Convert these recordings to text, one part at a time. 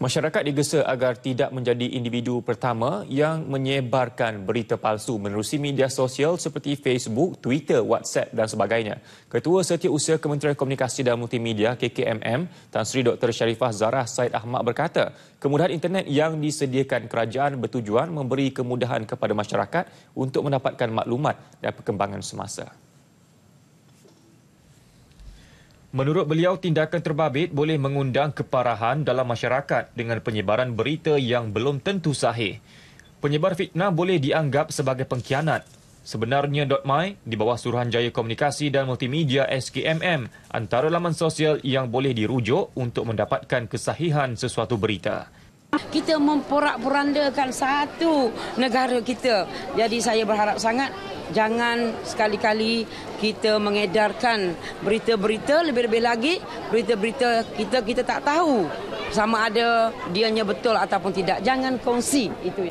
Masyarakat digesa agar tidak menjadi individu pertama yang menyebarkan berita palsu menerusi media sosial seperti Facebook, Twitter, WhatsApp dan sebagainya. Ketua Setiausaha Kementerian Komunikasi dan Multimedia KKMM, Tan Sri Dr. Sharifah Zarah Said Ahmad berkata, kemudahan internet yang disediakan kerajaan bertujuan memberi kemudahan kepada masyarakat untuk mendapatkan maklumat dan perkembangan semasa. Menurut beliau, tindakan terbabit boleh mengundang keparahan dalam masyarakat dengan penyebaran berita yang belum tentu sahih. Penyebar fitnah boleh dianggap sebagai pengkhianat. Sebenarnya .my di bawah Suruhanjaya Komunikasi dan Multimedia SKMM antara laman sosial yang boleh dirujuk untuk mendapatkan kesahihan sesuatu berita. Kita memporak-porandakan satu negara kita. Jadi saya berharap sangat jangan sekali-kali kita mengedarkan berita-berita lebih-lebih lagi berita-berita kita kita tak tahu sama ada dianya betul ataupun tidak jangan kongsi itu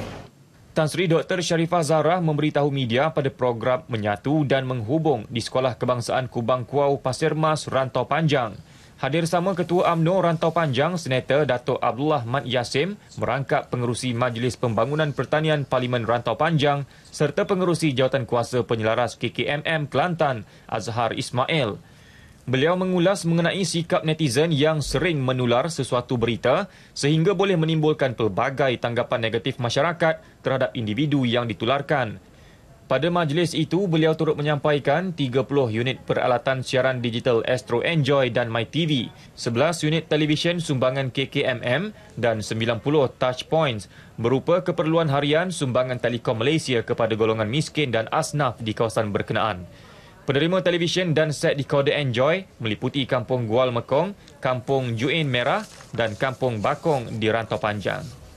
Tan Sri Dr. Sharifah Zahra memberitahu media pada program Menyatu dan Menghubung di Sekolah Kebangsaan Kubang Kuau Pasir Mas Rantau Panjang. Hadir sama Ketua AMNO Rantau Panjang, Senator Dato' Abdullah Mat Yassim, merangkap pengerusi Majlis Pembangunan Pertanian Parlimen Rantau Panjang serta pengerusi jawatan kuasa penyelaras KKMM Kelantan, Azhar Ismail. Beliau mengulas mengenai sikap netizen yang sering menular sesuatu berita sehingga boleh menimbulkan pelbagai tanggapan negatif masyarakat terhadap individu yang ditularkan. Pada majlis itu, beliau turut menyampaikan 30 unit peralatan siaran digital Astro Enjoy dan MyTV, 11 unit televisyen sumbangan KKMM dan 90 touch points berupa keperluan harian sumbangan Telekom Malaysia kepada golongan miskin dan asnaf di kawasan berkenaan. Penerima televisyen dan set decoder Enjoy meliputi Kampung Gual Mekong, Kampung Juin Merah dan Kampung Bakong di Rantau Panjang.